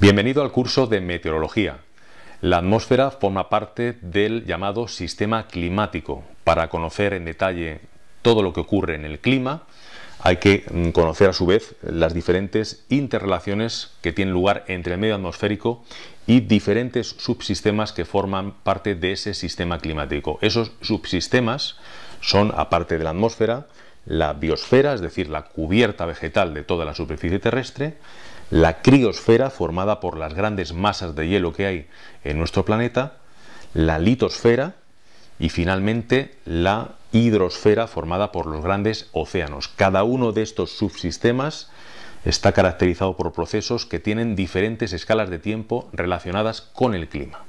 Bienvenido al curso de meteorología. La atmósfera forma parte del llamado sistema climático. Para conocer en detalle todo lo que ocurre en el clima, hay que mm, conocer a su vez las diferentes interrelaciones que tienen lugar entre el medio atmosférico y diferentes subsistemas que forman parte de ese sistema climático. Esos subsistemas son, aparte de la atmósfera, la biosfera, es decir, la cubierta vegetal de toda la superficie terrestre, la criosfera formada por las grandes masas de hielo que hay en nuestro planeta, la litosfera y finalmente la hidrosfera formada por los grandes océanos. Cada uno de estos subsistemas está caracterizado por procesos que tienen diferentes escalas de tiempo relacionadas con el clima.